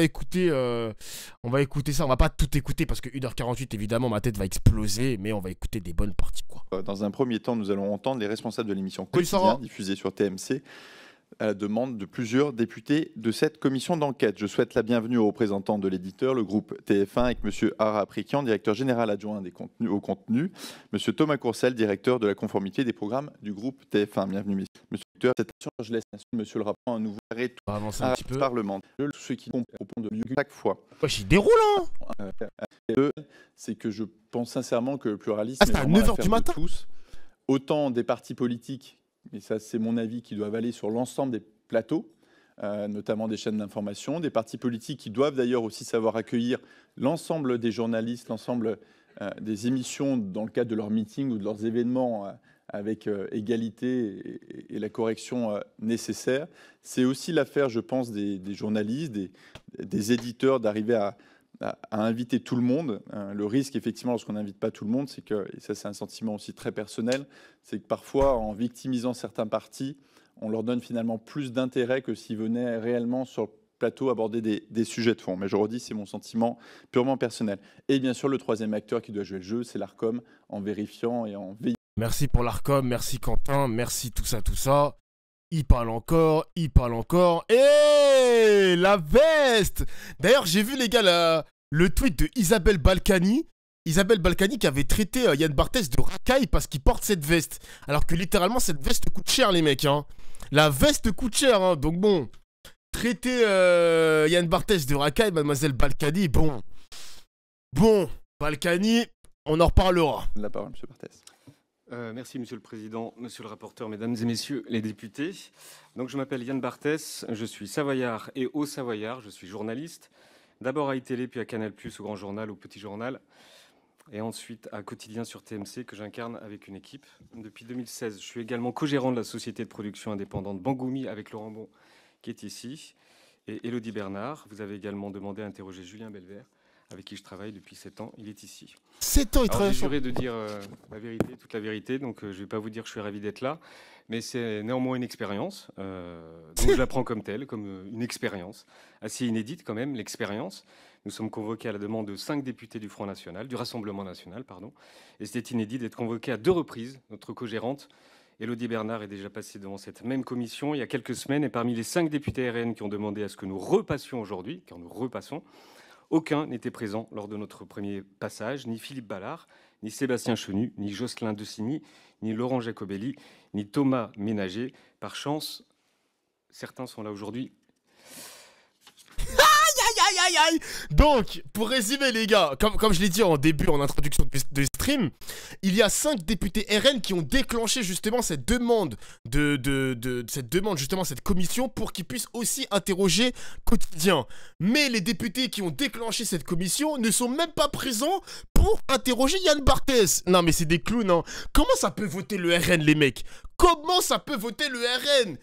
écouter, euh, on va écouter ça. On va pas tout écouter parce que 1h48, évidemment, ma tête va exploser, mais on va écouter des bonnes parties. Quoi. Euh, dans un premier temps, nous allons entendre les responsables de l'émission quotidienne diffusée sur TMC à la demande de plusieurs députés de cette commission d'enquête. Je souhaite la bienvenue aux représentants de l'éditeur, le groupe TF1, avec M. Ara Prikian, directeur général adjoint des contenus, au contenu, M. Thomas Courcel, directeur de la conformité des programmes du groupe TF1. Bienvenue, Monsieur. Cette je laisse monsieur le rapport, à nouveau arrêt tout avancer un petit peu. Parlement, Tous ceux qui ont proposent de que chaque fois. je déroule, hein euh, euh, C'est que je pense sincèrement que le pluralisme. Ah, c'est à 9h du matin tous, Autant des partis politiques, mais ça, c'est mon avis, qui doivent aller sur l'ensemble des plateaux. Euh, notamment des chaînes d'information, des partis politiques qui doivent d'ailleurs aussi savoir accueillir l'ensemble des journalistes, l'ensemble des émissions dans le cadre de leurs meetings ou de leurs événements avec euh, égalité et, la correction euh, nécessaire. C'est aussi l'affaire, je pense, des, journalistes, des, éditeurs, d'arriver à, inviter tout le monde. Hein. Le risque, effectivement, lorsqu'on n'invite pas tout le monde, c'est que, et ça c'est un sentiment aussi très personnel, c'est que parfois, en victimisant certains partis, on leur donne finalement plus d'intérêt que s'ils venaient réellement sur le plateau aborder des, des, sujets de fond. Mais je redis, c'est mon sentiment purement personnel. Et bien sûr, le troisième acteur qui doit jouer le jeu, c'est l'ARCOM, en vérifiant et en veillant. Merci pour l'ARCOM, merci Quentin, merci tout ça, tout ça. Il parle encore, il parle encore. Et la veste D'ailleurs, j'ai vu, les gars, le tweet de Isabelle Balkany. Isabelle Balkany qui avait traité euh, Yann Barthès de racaille parce qu'il porte cette veste. Alors que littéralement, cette veste coûte cher, les mecs. Hein. La veste coûte cher, hein. donc bon. Traiter euh, Yann Barthès de racaille, mademoiselle Balkany, bon. Bon, Balkany, on en reparlera. La parole, monsieur Barthès. Euh, merci, Monsieur le Président, Monsieur le rapporteur, Mesdames et Messieurs les députés. Donc, je m'appelle Yann Barthès, je suis savoyard et haut savoyard, je suis journaliste, d'abord à ITélé, puis à Canal+, Plus, au Grand Journal, au Petit Journal, et ensuite à Quotidien sur TMC, que j'incarne avec une équipe. Depuis 2016, je suis également co-gérant de la société de production indépendante Bangoumi avec Laurent Bon, qui est ici, et Elodie Bernard. Vous avez également demandé à interroger Julien Belvert, avec qui je travaille depuis 7 ans. Il est ici. 7 ans, il travaille juré de dire euh, la vérité, toute la vérité, donc euh, je ne vais pas vous dire que je suis ravi d'être là, mais c'est néanmoins une expérience. Euh, je la prends comme telle, comme une expérience, assez inédite quand même, l'expérience. Nous sommes convoqués à la demande de cinq députés du Front National, du Rassemblement National, pardon, et c'était inédit d'être convoqué à deux reprises. Notre co-gérante, Elodie Bernard est déjà passée devant cette même commission il y a quelques semaines, et parmi les cinq députés RN qui ont demandé à ce que nous repassions aujourd'hui, quand nous repassons, aucun n'était présent lors de notre premier passage, ni Philippe Ballard, ni Sébastien Chenu, ni Jocelyn Decigny, ni Laurent Jacobelli, ni Thomas Ménager. Par chance, certains sont là aujourd'hui, aïe aïe aïe Donc, pour résumer les gars, comme, je l'ai dit en début, en introduction de, stream, il y a 5 députés RN qui ont déclenché justement cette demande, de, cette demande justement, cette commission, pour qu'ils puissent aussi interroger quotidien. Mais les députés qui ont déclenché cette commission ne sont même pas présents pour interroger Yann Barthès. Non mais c'est des clowns, hein. Comment ça peut voter le RN les mecs Comment ça peut voter le RN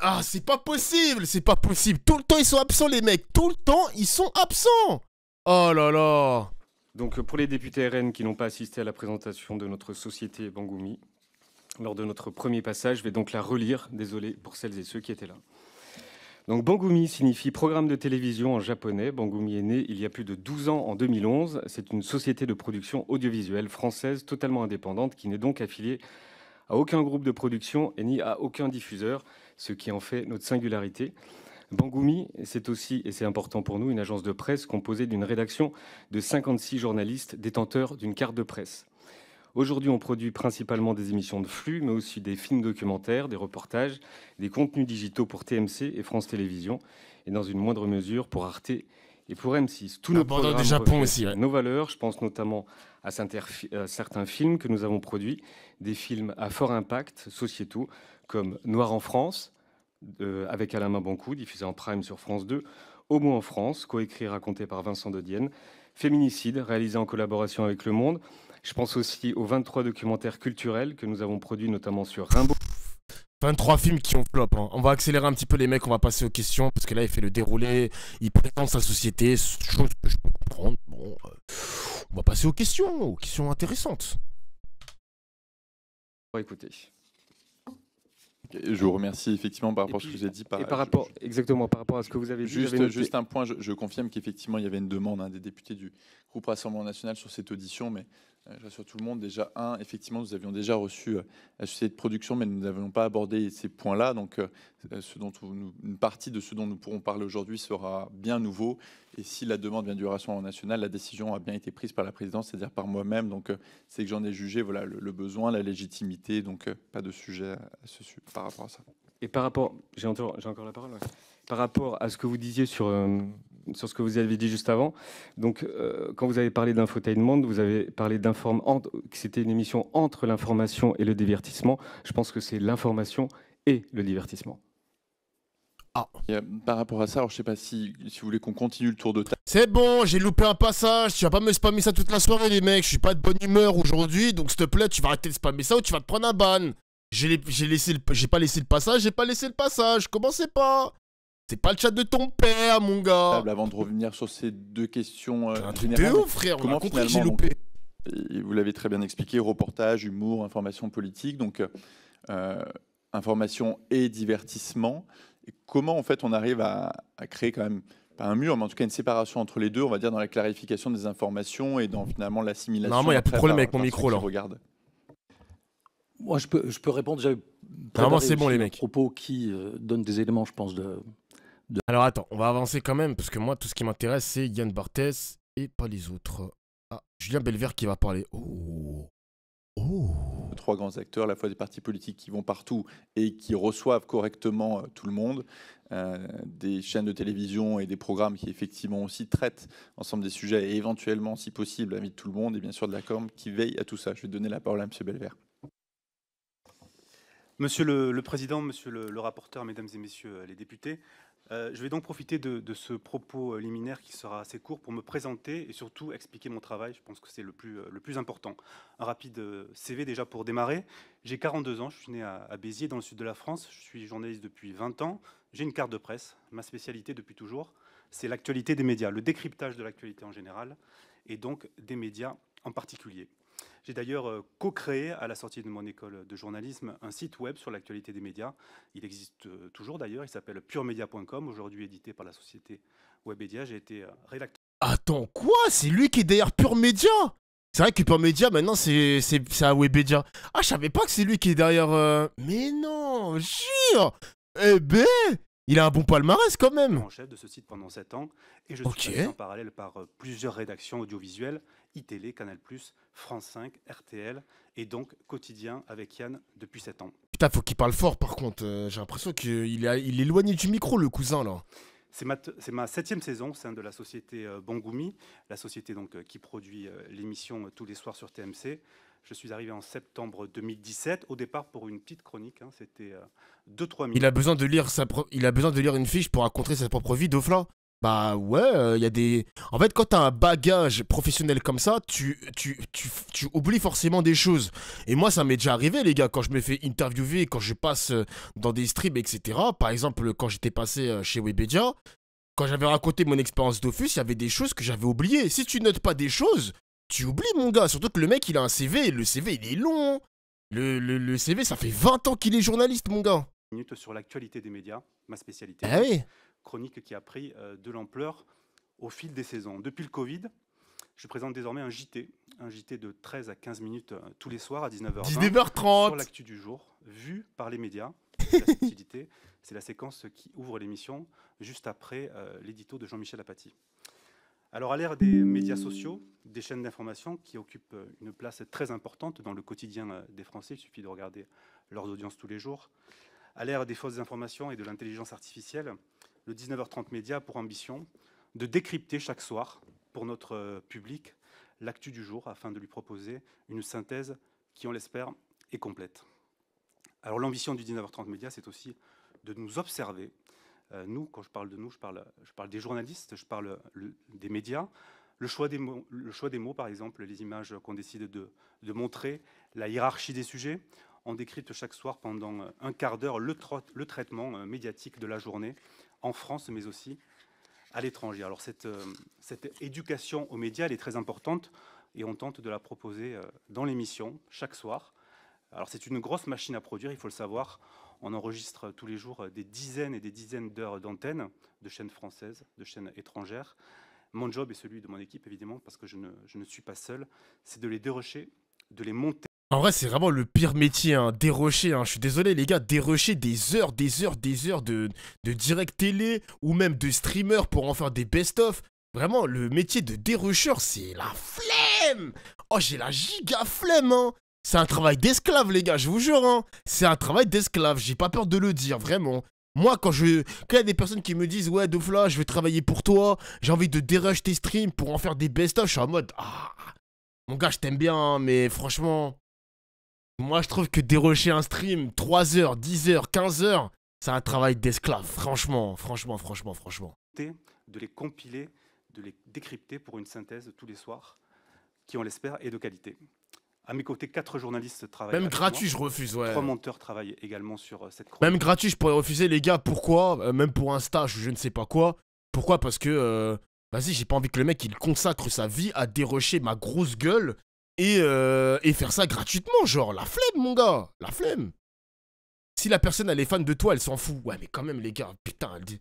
ah, c'est pas possible, c'est pas possible. Tout le temps, ils sont absents, les mecs. Tout le temps, ils sont absents. Oh là là. Donc, pour les députés RN qui n'ont pas assisté à la présentation de notre société Bangumi lors de notre premier passage, je vais donc la relire. Désolé pour celles et ceux qui étaient là. Donc Bangumi signifie programme de télévision en japonais. Bangumi est né il y a plus de 12 ans en 2011. C'est une société de production audiovisuelle française totalement indépendante qui n'est donc affiliée à aucun groupe de production et ni à aucun diffuseur ce qui en fait notre singularité. Bangoumi, c'est aussi, et c'est important pour nous, une agence de presse composée d'une rédaction de 56 journalistes détenteurs d'une carte de presse. Aujourd'hui, on produit principalement des émissions de flux, mais aussi des films documentaires, des reportages, des contenus digitaux pour TMC et France Télévisions, et dans une moindre mesure pour Arte et pour M6. Tout nos programmes du Japon aussi, nos valeurs, je pense notamment à euh, certains films que nous avons produits, des films à fort impact sociétaux comme Noir en France, euh, avec Alain Mabankou, diffusé en prime sur France 2, Homo en France, coécrit et raconté par Vincent Dodienne, Féminicide, réalisé en collaboration avec Le Monde. Je pense aussi aux 23 documentaires culturels que nous avons produits notamment sur Rimbaud. 23 films qui ont flop. Hein. On va accélérer un petit peu les mecs, on va passer aux questions, parce que là il fait le déroulé, il présente sa société, chose que je peux comprendre. Bon, euh, on va passer aux questions, aux questions intéressantes. écoutez. Je vous remercie effectivement par rapport à ce que avez dit. Par, par rapport, exactement, par rapport à ce que vous avez juste, dit. juste un point, je, confirme qu'effectivement, il y avait une demande hein, des députés du groupe Rassemblement national sur cette audition, mais euh, je rassure tout le monde. Déjà, un, effectivement, nous avions déjà reçu euh, la société de production, mais nous n'avons pas abordé ces points-là. Donc, euh, ce dont une partie de ce dont nous pourrons parler aujourd'hui sera bien nouveau. Et si la demande vient du Rassemblement national, la décision a bien été prise par la présidence, c'est-à-dire par moi-même. Donc, c'est que j'en ai jugé voilà, le, besoin, la légitimité. Donc, pas de sujet à ce, par rapport à ça. Et par rapport, j'ai encore, la parole. Par rapport à ce que vous disiez sur sur ce que vous avez dit juste avant. Donc, euh, quand vous avez parlé d'Infotainment, vous avez parlé d'informe, c'était une émission entre l'information et le divertissement. Je pense que c'est l'information et le divertissement. Ah. par rapport à ça, je ne sais pas si, vous voulez qu'on continue le tour de table. C'est bon, j'ai loupé un passage. Tu vas pas me spammer ça toute la soirée, les mecs. Je suis pas de bonne humeur aujourd'hui, donc s'il te plaît, tu vas arrêter de spammer ça ou tu vas te prendre un ban. J'ai laissé, j'ai pas laissé le passage, j'ai pas laissé le passage. Commencez pas. C'est pas le chat de ton père, mon gars. Ah, avant de revenir sur ces deux questions euh, frère, comment on loupé. Euh, vous l'avez très bien expliqué, reportage, humour, information politique, donc euh, euh, information et divertissement. Et comment en fait on arrive à, créer quand même pas un mur, mais en tout cas une séparation entre les deux, on va dire dans la clarification des informations et dans finalement l'assimilation. Normalement, il n'y a plus de problème avec mon micro là. Regarde. Moi, je peux, je peux répondre. Normalement, c'est bon, les mecs. Propos qui donnent des éléments, je pense, de, alors attends, on va avancer quand même, parce que moi, tout ce qui m'intéresse, c'est Yann Barthès et pas les autres. Ah, Julien Belvert qui va parler. Oh. oh Trois grands acteurs, à la fois des partis politiques qui vont partout et qui reçoivent correctement euh, tout le monde, euh, des chaînes de télévision et des programmes qui effectivement aussi traitent ensemble des sujets et éventuellement, si possible, de tout le monde et bien sûr de la com qui veille à tout ça. Je vais donner la parole à M. Belvert. Monsieur le, Président, Monsieur le, rapporteur, Mesdames et Messieurs euh, les députés, euh, je vais donc profiter de, ce propos euh, liminaire qui sera assez court pour me présenter et surtout expliquer mon travail. Je pense que c'est le plus, euh, important. Un rapide CV déjà pour démarrer. J'ai 42 ans, je suis né à, à, Béziers dans le sud de la France. Je suis journaliste depuis 20 ans. J'ai une carte de presse. Ma spécialité depuis toujours, c'est l'actualité des médias, le décryptage de l'actualité en général et donc des médias en particulier. J'ai d'ailleurs euh, co-créé, à la sortie de mon école de journalisme, un site web sur l'actualité des médias. Il existe euh, toujours d'ailleurs, il s'appelle puremedia.com, aujourd'hui édité par la société Webédia. J'ai été euh, rédacteur. Attends, quoi C'est lui qui est derrière PureMedia C'est vrai que PureMedia, maintenant, c'est à Webédia. Ah, je savais pas que c'est lui qui est derrière... Mais non, jure Eh ben il a un bon palmarès quand même. En chef de ce site pendant 7 ans et je suis en parallèle par plusieurs rédactions audiovisuelles iTélé, Canal+, France 5, RTL et donc Quotidien avec Yann depuis sept ans. Putain, faut qu'il parle fort par contre. Euh, j'ai l'impression qu'il euh, il est éloigné du micro, le cousin là. C'est ma, ma, septième saison c'est de la société euh, Bangoumi, la société donc qui produit l'émission tous les soirs sur TMC. Je suis arrivé en septembre 2017, au départ pour une petite chronique, hein, c'était 2-3 minutes. Il a, besoin de lire sa il a besoin de lire une fiche pour raconter sa propre vie, Fla. Bah ouais, il euh, y a des. En fait, quand t'as un bagage professionnel comme ça, tu, tu, tu, tu, oublies forcément des choses. Et moi, ça m'est déjà arrivé, les gars, quand je me fais interviewer, quand je passe euh, dans des streams, etc. Par exemple, quand j'étais passé euh, chez Webedia, quand j'avais raconté mon expérience d'Office, il y avait des choses que j'avais oubliées. Si tu notes pas des choses, tu oublies, mon gars. Surtout que le mec, il a un CV. Le CV, il est long. Le, le, le CV, ça fait 20 ans qu'il est journaliste, mon gars. Minute sur l'actualité des médias, ma spécialité. Ah oui chronique qui a pris euh, de l'ampleur au fil des saisons. Depuis le Covid, je présente désormais un JT, un JT de 13 à 15 minutes euh, tous les soirs à 19h. 19h30 Sur l'actu du jour, vu par les médias. c'est la séquence qui ouvre l'émission juste après euh, l'édito de Jean-Michel Apathy. Alors, à l'ère des médias sociaux, des chaînes d'information qui occupent une place très importante dans le quotidien des Français, il suffit de regarder leurs audiences tous les jours, à l'ère des fausses informations et de l'intelligence artificielle, le 19h30 Média, pour ambition de décrypter chaque soir, pour notre euh, public, l'actu du jour, afin de lui proposer une synthèse qui, on l'espère, est complète. Alors l'ambition du 19h30 Média, c'est aussi de nous observer. Euh, nous, quand je parle de nous, je parle, des journalistes, je parle euh, des médias. Le choix des, mots, le choix des mots, par exemple, les images qu'on décide de, montrer, la hiérarchie des sujets, on décrypte chaque soir pendant un quart d'heure le, traitement médiatique de la journée en France, mais aussi à l'étranger. Alors euh, cette, éducation aux médias, elle est très importante et on tente de la proposer euh, dans l'émission chaque soir. Alors c'est une grosse machine à produire, il faut le savoir. On enregistre tous les jours euh, des dizaines et des dizaines d'heures d'antenne de chaînes françaises, de chaînes étrangères. Mon job et celui de mon équipe, évidemment, parce que je ne, je ne suis pas seul, c'est de les dérocher, de les monter. En vrai, c'est vraiment le pire métier, hein. dérocher. Hein. Je suis désolé, les gars, dérocher des heures, des heures, des heures de, de direct télé ou même de streamer pour en faire des best-of. Vraiment, le métier de dérocheur, c'est la flemme. Oh, j'ai la giga flemme, hein. C'est un travail d'esclave, les gars, je vous jure, hein. C'est un travail d'esclave, j'ai pas peur de le dire, vraiment. Moi, quand je, quand il y a des personnes qui me disent, ouais, Doufla, je vais travailler pour toi, j'ai envie de dérocher tes streams pour en faire des best-of, je suis en mode, ah, mon gars, je t'aime bien, hein, mais franchement, moi, je trouve que dérocher un stream 3 h 10 h 15 h c'est un travail d'esclave. Franchement, franchement, franchement, franchement. De les compiler, de les décrypter pour une synthèse tous les soirs, qui, on l'espère, est de qualité. À mes côtés, quatre journalistes travaillent. Même gratuit, je refuse, ouais. Trois monteurs travaillent également sur euh, cette Même gratuit, je pourrais refuser, les gars. Pourquoi euh, Même pour un stage, je ne sais pas quoi. Pourquoi Parce que, euh, vas-y, j'ai pas envie que le mec, il consacre sa vie à dérocher ma grosse gueule euh, et, faire ça gratuitement, genre la flemme, mon gars, la flemme. Si la personne elle est fan de toi, elle s'en fout. Ouais, mais quand même, les gars, putain, elle dit...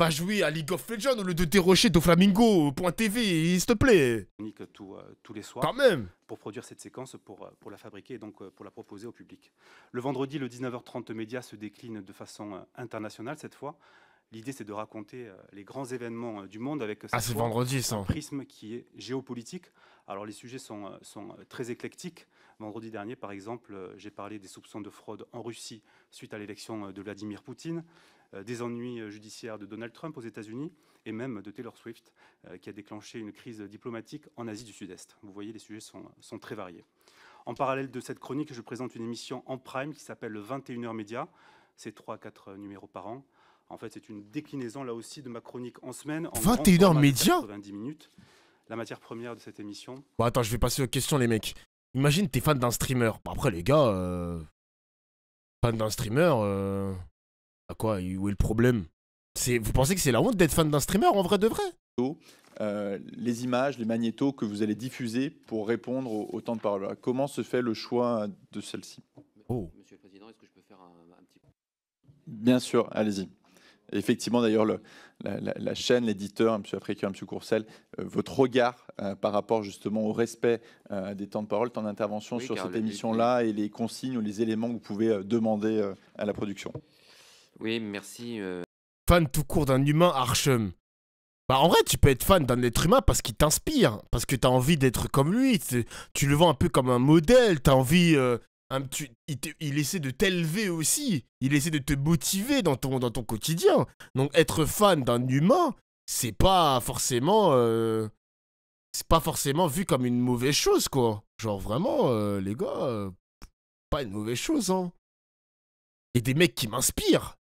va jouer à League of Legends au lieu de dérocher Doflamingo.tv, s'il te plaît. Euh, tous les soirs. Quand même. Pour produire cette séquence, pour, euh, pour la fabriquer et donc pour la proposer au public. Le vendredi, le 19h30 Média se décline de façon internationale cette fois L'idée, c'est de raconter euh, les grands événements euh, du monde avec euh, ah, un prisme qui est géopolitique. Alors, les sujets sont, sont très éclectiques. Vendredi dernier, par exemple, j'ai parlé des soupçons de fraude en Russie suite à l'élection de Vladimir Poutine, des ennuis judiciaires de Donald Trump aux États-Unis et même de Taylor Swift, qui a déclenché une crise diplomatique en Asie du Sud-Est. Vous voyez, les sujets sont, sont très variés. En parallèle de cette chronique, je présente une émission en prime qui s'appelle 21h Média. C'est 3 4 numéros par an. En fait, c'est une déclinaison là aussi de ma chronique en semaine. En 21h média 90 minutes. La matière première de cette émission. Bon, attends, je vais passer aux questions, les mecs. Imagine, t'es fan d'un streamer. après, les gars, euh, fan d'un streamer, euh, à quoi Où est le problème C'est. Vous pensez que c'est la honte d'être fan d'un streamer en vrai de vrai euh, les images, les magnétos que vous allez diffuser pour répondre au, temps de parole. Comment se fait le choix de celle-ci oh. Monsieur le Président, est-ce que je peux faire un petit Bien sûr, allez-y effectivement, d'ailleurs, la, la, chaîne, l'éditeur, M. Africain, M. Courcel, euh, votre regard euh, par rapport justement au respect euh, des temps de parole, ton intervention sur cette émission-là et les consignes ou les éléments que vous pouvez demander à la production. Oui, merci. Fan tout court d'un humain, Archem. Bah en vrai, tu peux être fan d'un être humain parce qu'il t'inspire, parce que tu as envie d'être comme lui. Tu le vends un peu comme un modèle, tu as envie, Hein, il, essaie de t'élever aussi, il essaie de te motiver dans ton, quotidien. Donc être fan d'un humain, c'est pas forcément euh, c'est pas forcément vu comme une mauvaise chose quoi. Genre vraiment euh, les gars, euh, pas une mauvaise chose hein. a des mecs qui m'inspirent.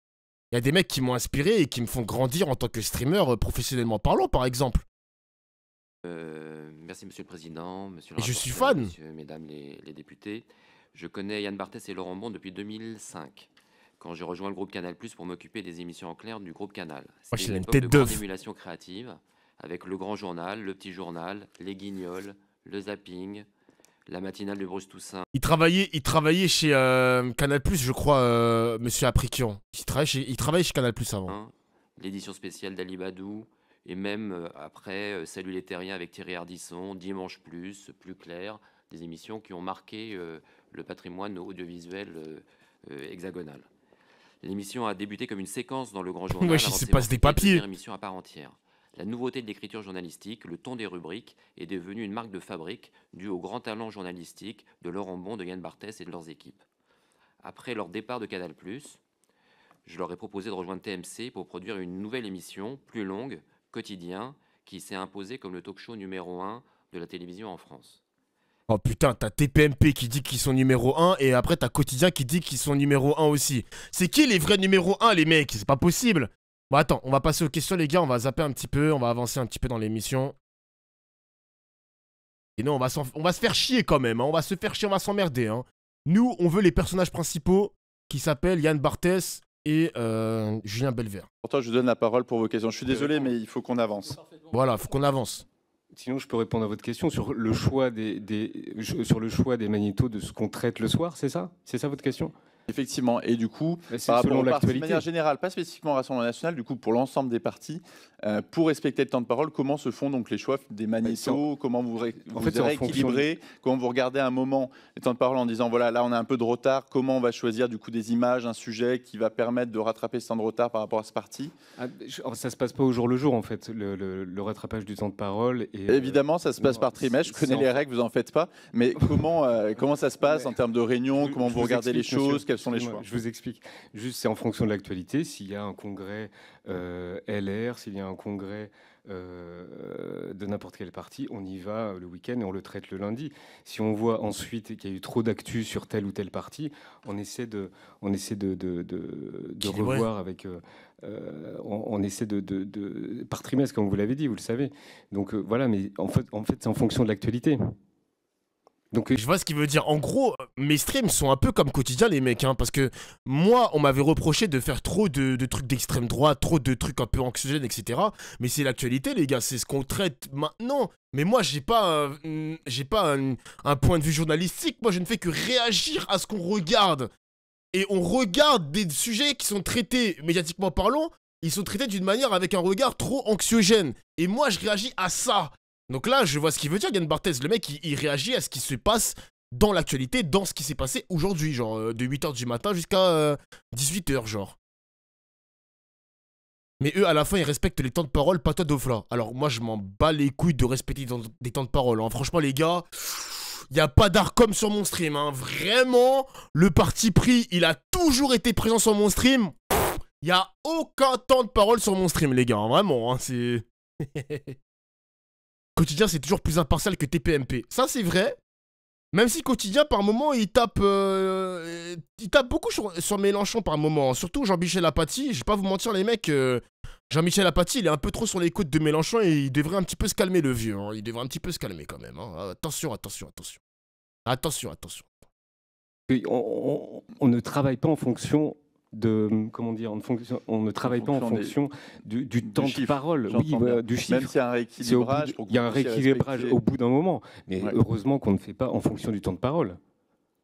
Il y a des mecs qui m'ont inspiré et qui me font grandir en tant que streamer professionnellement parlant par exemple. merci monsieur le président, monsieur je suis fan. Mesdames les députés. Je connais Yann Barthès et Laurent Bon depuis 2005, quand j'ai rejoint le groupe Canal Plus pour m'occuper des émissions en clair du groupe Canal. Oh, C'était une époque de créative, avec le grand journal, le petit journal, les guignols, le zapping, la matinale de Bruce Toussaint. Il travaillait, il travaillait chez euh, Canal Plus, je crois, euh, monsieur Apricion. Il travaillait chez, il chez Canal Plus avant. Hein, l'édition spéciale d'Ali Badou, et même euh, après Salut les Terriens avec Thierry Ardisson, Dimanche Plus, Plus Clair, émissions qui ont marqué euh, le patrimoine audiovisuel euh, euh, hexagonal. L'émission a débuté comme une séquence dans le grand journal. Ouais, sais pas des papiers. à part entière. La nouveauté de l'écriture journalistique, le ton des rubriques, est devenue une marque de fabrique due au grand talent journalistique de Laurent Bon, de Yann Barthès et de leurs équipes. Après leur départ de Canal+, je leur ai proposé de rejoindre TMC pour produire une nouvelle émission, plus longue, quotidien, qui s'est imposée comme le talk show numéro un de la télévision en France. Oh putain, t'as TPMP qui dit qu'ils sont numéro 1 et après t'as Quotidien qui dit qu'ils sont numéro 1 aussi. C'est qui les vrais numéro 1 les mecs C'est pas possible Bon attends, on va passer aux questions les gars, on va zapper un petit peu, on va avancer un petit peu dans l'émission. Et non, on va, se faire chier quand même, hein. on va se faire chier, on va s'emmerder. Hein. Nous, on veut les personnages principaux qui s'appellent Yann Barthès et euh, Julien Belvert. Pourtant je vous donne la parole pour vos questions. Je suis désolé, mais il faut qu'on avance. Voilà, il faut qu'on avance. Sinon, je peux répondre à votre question sur le choix des, sur le choix des magnétos de ce qu'on traite le soir, c'est ça C'est ça votre question Effectivement, et du coup, par rapport à partis, de manière générale, pas spécifiquement au Rassemblement national, du coup, pour l'ensemble des partis, euh, pour respecter le temps de parole, comment se font donc les choix des bah, magnétos comment vous, vous rééquilibrez, comment vous regardez un moment le temps de parole en disant, voilà, là on a un peu de retard, comment on va choisir du coup des images, un sujet qui va permettre de rattraper ce temps de retard par rapport à ce parti Ça ah, oh, Ça se passe pas au jour le jour, en fait, le, rattrapage du temps de parole. Et, euh, Évidemment, ça se passe par trimestre, je connais les règles, vous en faites pas, mais comment, euh, comment ça se passe en termes de réunion comment vous regardez les choses, je vous explique. Juste, c'est en fonction de l'actualité. S'il y a un congrès euh, LR, s'il y a un congrès euh, de n'importe quelle partie, on y va euh, le week-end et on le traite le lundi. Si on voit ensuite qu'il y a eu trop d'actu sur telle ou telle partie, on essaie de, on essaie de, revoir avec. on, essaie de, par trimestre, comme vous l'avez dit, vous le savez. Donc voilà, mais en fait, en fait c'est en fonction de l'actualité je vois ce qu'il veut dire. En gros, mes streams sont un peu comme quotidien, les mecs, hein, parce que moi, on m'avait reproché de faire trop de, trucs d'extrême droite, trop de trucs un peu anxiogènes, etc. Mais c'est l'actualité, les gars, c'est ce qu'on traite maintenant. Mais moi, j'ai pas, euh, mm, j'ai pas un, un point de vue journalistique. Moi, je ne fais que réagir à ce qu'on regarde. Et on regarde des sujets qui sont traités médiatiquement parlant, ils sont traités d'une manière avec un regard trop anxiogène. Et moi, je réagis à ça. Donc là, je vois ce qu'il veut dire, Yann Barthez. Le mec, il, réagit à ce qui se passe dans l'actualité, dans ce qui s'est passé aujourd'hui, genre euh, de 8h du matin jusqu'à 18h, euh, genre. Mais eux, à la fin, ils respectent les temps de parole, pas toi, Dofla. Alors moi, je m'en bats les couilles de respecter des temps de parole. Hein. Franchement, les gars, il n'y a pas d'Arcom sur mon stream. Hein. Vraiment, le parti pris, il a toujours été présent sur mon stream. Il n'y a aucun temps de parole sur mon stream, les gars. Hein. Vraiment, c'est... Quotidien, c'est toujours plus impartial que TPMP. Ça, c'est vrai. Même si Quotidien, par moment, il tape, euh, il tape beaucoup sur, Mélenchon par moment. Surtout Jean-Michel Apathy. Je vais pas vous mentir, les mecs. Euh, Jean-Michel Apathy, il est un peu trop sur les côtes de Mélenchon et il devrait un petit peu se calmer, le vieux. Hein. Il devrait un petit peu se calmer quand même. Hein. Attention, attention, attention. Attention, attention. on, ne travaille pas en fonction de comment dire, on ne, fonction, on ne travaille pas en fonction du, temps de parole, oui, bah, du chiffre. un il y a un rééquilibrage au bout d'un moment, mais heureusement qu'on ne fait pas en fonction du temps de parole.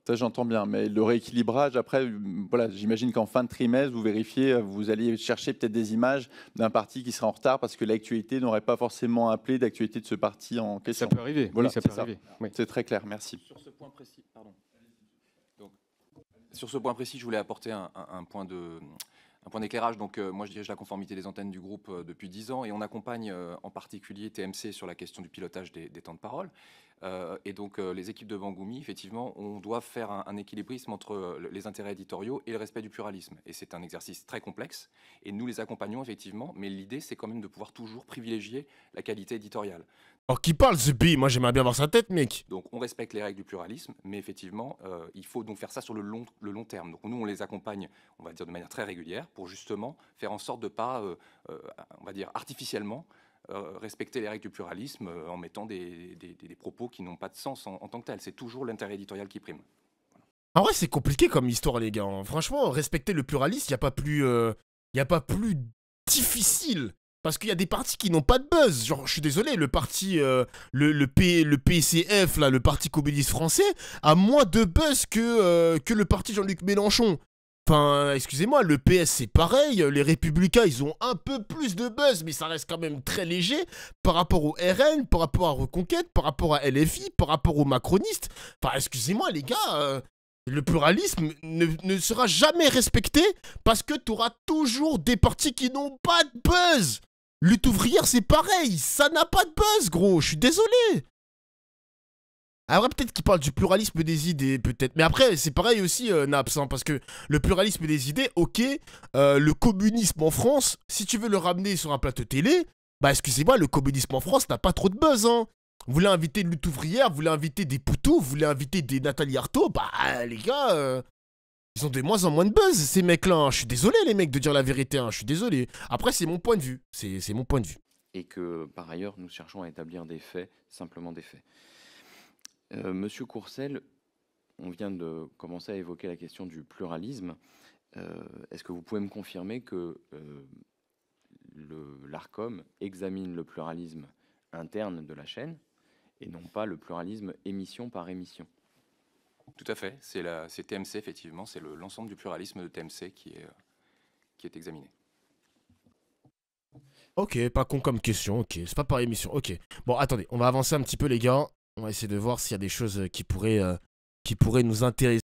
Ça, j'entends bien, mais le rééquilibrage, après, hum, voilà, j'imagine qu'en fin de trimestre, vous vérifiez, euh, vous allez chercher peut-être des images d'un parti qui sera en retard parce que l'actualité n'aurait pas forcément appelé d'actualité de ce parti en question. Ça peut arriver, voilà, ça C'est très clair, merci. Sur ce point précis, pardon. Sur ce point précis, je voulais apporter un, point point d'éclairage. Donc, euh, moi, je dirige la conformité des antennes du groupe euh, depuis 10 ans et on accompagne euh, en particulier TMC sur la question du pilotage des temps de parole. Euh, et donc, euh, les équipes de Bangoumi, effectivement, on doit faire un, équilibrisme entre euh, les intérêts éditoriaux et le respect du pluralisme. Et c'est un exercice très complexe. Et nous les accompagnons, effectivement. Mais l'idée, c'est quand même de pouvoir toujours privilégier la qualité éditoriale. Alors, qui parle, ce Moi, j'aimerais bien voir sa tête, mec. Donc, on respecte les règles du pluralisme. Mais effectivement, il faut donc faire ça sur le long, le long terme. Donc, nous, on les accompagne, on va dire, de manière très régulière pour justement faire en sorte de pas, on va dire, artificiellement euh, respecter les règles du pluralisme euh, en mettant des, propos qui n'ont pas de sens en, tant que tel. C'est toujours l'intérêt éditorial qui prime. En vrai, c'est compliqué comme histoire, les gars. Hein. Franchement, respecter le pluralisme, il n'y a pas plus. Euh, a pas plus difficile. Parce qu'il y a des partis qui n'ont pas de buzz. Genre, je suis désolé, le parti. le, PCF, là, le Parti communiste français, a moins de buzz que, que le parti Jean-Luc Mélenchon. Enfin, excusez-moi, le PS c'est pareil, les républicains ils ont un peu plus de buzz, mais ça reste quand même très léger par rapport au RN, par rapport à Reconquête, par rapport à LFI, par rapport aux macronistes. Enfin, excusez-moi les gars, euh, le pluralisme ne, ne, sera jamais respecté parce que tu auras toujours des partis qui n'ont pas de buzz. Lutte ouvrière c'est pareil, ça n'a pas de buzz gros, je suis désolé. Après, peut-être qu'il parle du pluralisme des idées, peut-être. Mais après, c'est pareil aussi, euh, hein, parce que le pluralisme des idées, ok, euh, le communisme en France, si tu veux le ramener sur un plateau télé, bah excusez-moi, le communisme en France n'a pas trop de buzz, hein. Vous voulez inviter une lutte ouvrière, vous voulez inviter des Poutous, vous voulez inviter des Nathalie Arthaud, bah les gars, euh, ils ont de moins en moins de buzz, ces mecs-là. Hein. Je suis désolé, les mecs, de dire la vérité, je suis désolé. Après, c'est mon point de vue, c'est mon point de vue. Et que, par ailleurs, nous cherchons à établir des faits, simplement des faits. Euh, Monsieur Courcel, on vient de commencer à évoquer la question du pluralisme. Euh, est-ce que vous pouvez me confirmer que euh, l'ARCOM examine le pluralisme interne de la chaîne et non pas le pluralisme émission par émission Tout à fait. C'est TMC, effectivement. C'est l'ensemble du pluralisme de TMC qui est, qui est examiné. Ok, pas con comme question, ok, c'est pas par émission, ok. Bon, attendez, on va avancer un petit peu les gars, on va essayer de voir s'il y a des choses euh, qui pourraient, euh, qui pourraient nous intéresser